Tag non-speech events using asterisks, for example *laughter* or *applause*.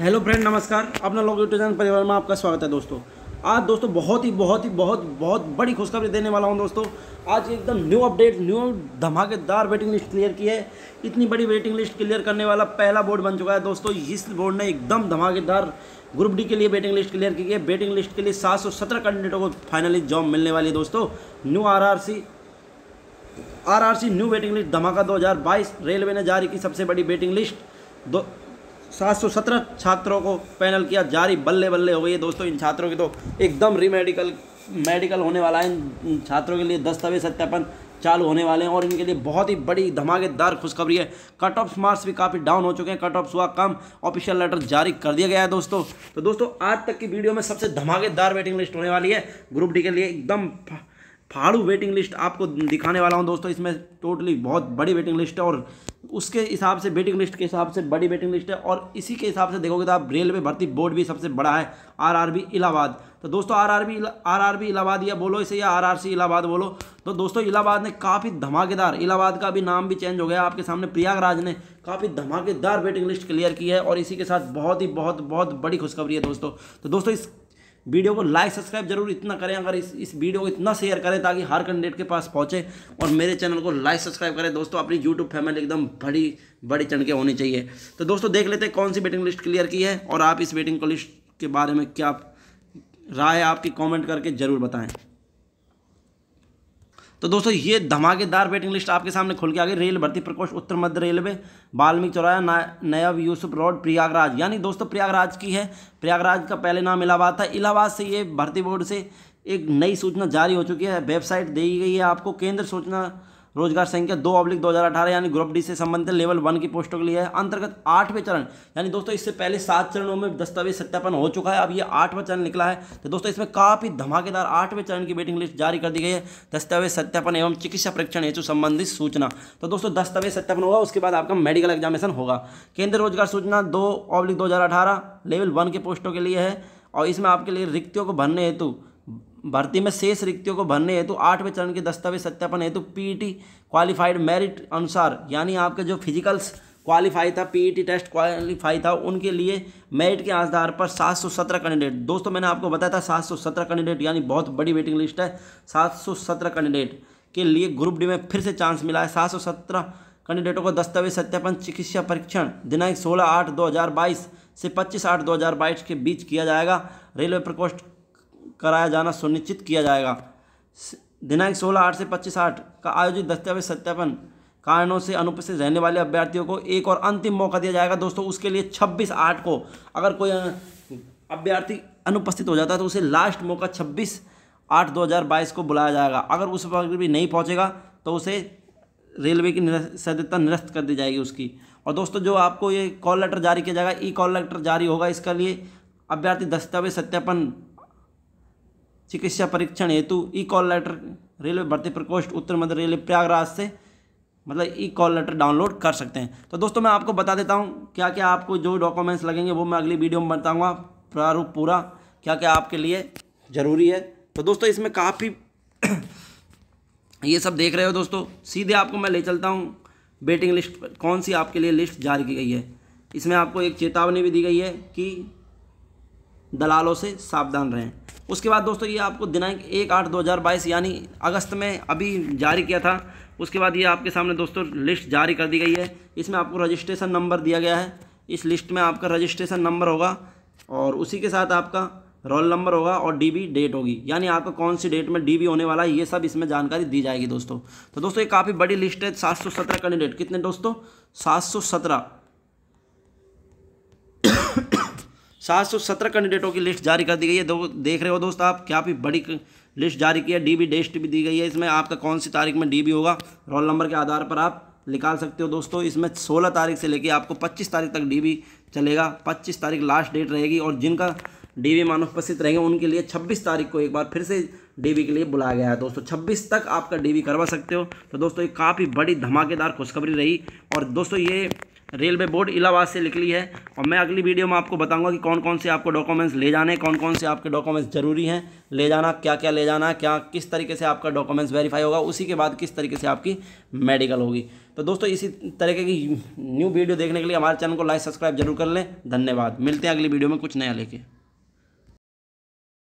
hello friend नमस्कार अपना लोग यूट्यूब चैनल परिवार में आपका स्वागत है दोस्तों आज दोस्तों बहुत ही बहुत ही बहुत बहुत बड़ी खुशखबरी देने वाला हूं दोस्तों आज एकदम न्यू अपडेट न्यू धमाकेदार वेटिंग लिस्ट क्लियर की है इतनी बड़ी वेटिंग लिस्ट क्लियर करने वाला पहला बोर्ड बन चुका है दोस्तों इस बोर्ड ने एकदम धमाकेदार ग्रुप डी के लिए वेटिंग लिस्ट क्लियर की है वेटिंग लिस्ट के लिए सात सौ सत्रह कैंडिडेटों को फाइनली जॉब मिलने वाली है दोस्तों new R R C R R C new waiting list धमाका दो हज़ार बाईस रेलवे ने जारी की सबसे बड़ी वेटिंग लिस्ट दो 717 छात्रों को पैनल किया जारी बल्ले बल्ले हो गई है दोस्तों इन छात्रों की तो एकदम रीमेडिकल मेडिकल होने वाला है इन छात्रों के लिए दस्तावेज सत्यापन चालू होने वाले हैं और इनके लिए बहुत ही बड़ी धमाकेदार खुशखबरी है कट ऑफ मार्क्स भी काफ़ी डाउन हो चुके हैं कट ऑफ हुआ कम ऑफिशियल लेटर जारी कर दिया गया है दोस्तों तो दोस्तों आज तक की वीडियो में सबसे धमाकेदार वेटिंग लिस्ट होने वाली है ग्रुप डी के लिए एकदम फाड़ू वेटिंग लिस्ट आपको दिखाने वाला हूँ दोस्तों इसमें टोटली बहुत बड़ी वेटिंग लिस्ट है और उसके हिसाब से वेटिंग लिस्ट के हिसाब से बड़ी वेटिंग लिस्ट है और इसी के हिसाब से देखोगे तो आप रेलवे भर्ती बोर्ड भी सबसे बड़ा है आरआरबी इलाहाबाद तो दोस्तों आरआरबी आरआरबी इलाहाबाद या बोलो इसे या आरआरसी इलाहाबाद बोलो तो दोस्तों इलाहाबाद ने काफ़ी धमाकेदार इलाहाबाद का भी नाम भी चेंज हो गया आपके सामने प्रयागराज ने काफ़ी धमाकेदार वेटिंग लिस्ट क्लियर की है और इसी के साथ बहुत ही बहुत बहुत बड़ी खुशखबरी है दोस्तों तो दोस्तों इस वीडियो को लाइक सब्सक्राइब जरूर इतना करें अगर इस इस वीडियो को इतना शेयर करें ताकि हर कैंडिडेट के पास पहुंचे और मेरे चैनल को लाइक सब्सक्राइब करें दोस्तों अपनी यूट्यूब फैमिली एकदम बड़ी बड़ी चढ़ के होनी चाहिए तो दोस्तों देख लेते हैं कौन सी वेटिंग लिस्ट क्लियर की है और आप इस वेटिंग लिस्ट के बारे में क्या राय आपकी कॉमेंट करके ज़रूर बताएँ तो दोस्तों ये धमाकेदार वेटिंग लिस्ट आपके सामने खुल के आ गई रेल भर्ती प्रकोष्ठ उत्तर मध्य रेलवे बाल्मीकि चौराया नयब यूसुफ रोड प्रयागराज यानी दोस्तों प्रयागराज की है प्रयागराज का पहले नाम इलाहाबाद था इलाहाबाद से ये भर्ती बोर्ड से एक नई सूचना जारी हो चुकी है वेबसाइट दी गई है आपको केंद्र सूचना रोजगार संख्या दो अब्लिक दो यानी ग्रुप डी से संबंधित लेवल वन की पोस्टों के लिए अंतर्गत आठवें चरण यानी दोस्तों इससे पहले सात चरणों में दस्तावेज सत्यापन हो चुका है अब ये आठवां चरण निकला है तो दोस्तों इसमें काफ़ी धमाकेदार आठवें चरण की वेटिंग लिस्ट जारी कर दी गई है दस्तावेज सत्यापन एवं चिकित्सा परीक्षण हेतु संबंधित सूचना तो दोस्तों दस्तावेज सत्यापन होगा उसके बाद आपका मेडिकल एग्जामिनेशन होगा केंद्र रोजगार सूचना दो अब्लिक दो लेवल वन के पोस्टों के लिए है और इसमें आपके लिए रिक्तियों को भरने हेतु भर्ती में शेष रिक्तियों को भरने हेतु तो आठवें चरण के दस्तावेज सत्यापन हेतु तो पीईटी क्वालिफाइड मेरिट अनुसार यानी आपके जो फिजिकल्स क्वालिफाई था पीईटी टेस्ट क्वालिफाई था उनके लिए मेरिट के आधार पर 717 कैंडिडेट दोस्तों मैंने आपको बताया था 717 कैंडिडेट यानी बहुत बड़ी वेटिंग लिस्ट है सात कैंडिडेट के लिए ग्रुप डी में फिर से चांस मिला है सात कैंडिडेटों को दस्तावेज सत्यापन चिकित्सा परीक्षण दिनांक सोलह आठ दो से पच्चीस आठ दो के बीच किया जाएगा रेलवे प्रकोष्ठ कराया जाना सुनिश्चित किया जाएगा दिनांक सोलह आठ से पच्चीस आठ का आयोजित दस्तावेज सत्यापन कारणों से अनुपस्थित रहने वाले अभ्यर्थियों को एक और अंतिम मौका दिया जाएगा दोस्तों उसके लिए छब्बीस आठ को अगर कोई अभ्यर्थी अनुपस्थित हो जाता है तो उसे लास्ट मौका छब्बीस आठ दो हज़ार बाईस को बुलाया जाएगा अगर उस वक्त भी नहीं पहुँचेगा तो उसे रेलवे की सद्यता निरस्त कर दी जाएगी उसकी और दोस्तों जो आपको ये कॉल लेटर जारी किया जाएगा ई कॉल लेटर जारी होगा इसके लिए अभ्यर्थी दस्तावेज सत्यापन चिकित्सा परीक्षण हेतु ई कॉल लेटर रेलवे भर्ती प्रकोष्ठ उत्तर मध्य रेलवे प्रयागराज से मतलब ई कॉल लेटर डाउनलोड कर सकते हैं तो दोस्तों मैं आपको बता देता हूँ क्या क्या आपको जो डॉक्यूमेंट्स लगेंगे वो मैं अगली वीडियो में बताऊँगा प्रारूप पूरा क्या क्या आपके लिए ज़रूरी है तो दोस्तों इसमें काफ़ी *coughs* ये सब देख रहे हो दोस्तों सीधे आपको मैं ले चलता हूँ वेटिंग लिस्ट पर कौन सी आपके लिए लिस्ट जारी की गई है इसमें आपको एक चेतावनी भी दी गई है कि दलालों से सावधान रहें उसके बाद दोस्तों ये आपको दिनांक एक आठ दो हज़ार बाईस यानी अगस्त में अभी जारी किया था उसके बाद ये आपके सामने दोस्तों लिस्ट जारी कर दी गई है इसमें आपको रजिस्ट्रेशन नंबर दिया गया है इस लिस्ट में आपका रजिस्ट्रेशन नंबर होगा और उसी के साथ आपका रोल नंबर होगा और डीबी डेट होगी यानी आपका कौन सी डेट में डीबी होने वाला है ये सब इसमें जानकारी दी जाएगी दोस्तों तो दोस्तों ये काफ़ी बड़ी लिस्ट है सात सौ सत्रह कैंडिडेट कितने दोस्तों सात सौ सत्रह सात कैंडिडेटों की लिस्ट जारी कर दी गई है दो देख रहे हो दोस्त आप क्या भी बड़ी लिस्ट जारी की है डी बी डेस्ट भी दी गई है इसमें आपका कौन सी तारीख में डी बी होगा रोल नंबर के आधार पर आप निकाल सकते हो दोस्तों इसमें 16 तारीख से लेके आपको 25 तारीख तक डीबी चलेगा 25 तारीख लास्ट डेट रहेगी और जिनका डीबी मान उपस्थित रहेंगे उनके लिए 26 तारीख को एक बार फिर से डीबी के लिए बुलाया गया है दोस्तों 26 तक आपका डीबी करवा सकते हो तो दोस्तों ये काफ़ी बड़ी धमाकेदार खुशखबरी रही और दोस्तों ये रेलवे बोर्ड इलाहाबाद से निकली है और मैं अगली वीडियो में आपको बताऊंगा कि कौन कौन से आपको डॉक्यूमेंट्स ले जाने कौन कौन से आपके डॉक्यूमेंट्स ज़रूरी हैं ले जाना क्या क्या ले जाना क्या किस तरीके से आपका डॉक्यूमेंट्स वेरीफाई होगा उसी के बाद किस तरीके से आपकी मेडिकल होगी तो दोस्तों इसी तरीके की न्यू वीडियो देखने के लिए हमारे चैनल को लाइक सब्सक्राइब जरूर कर लें धन्यवाद मिलते हैं अगली वीडियो में कुछ नया लेके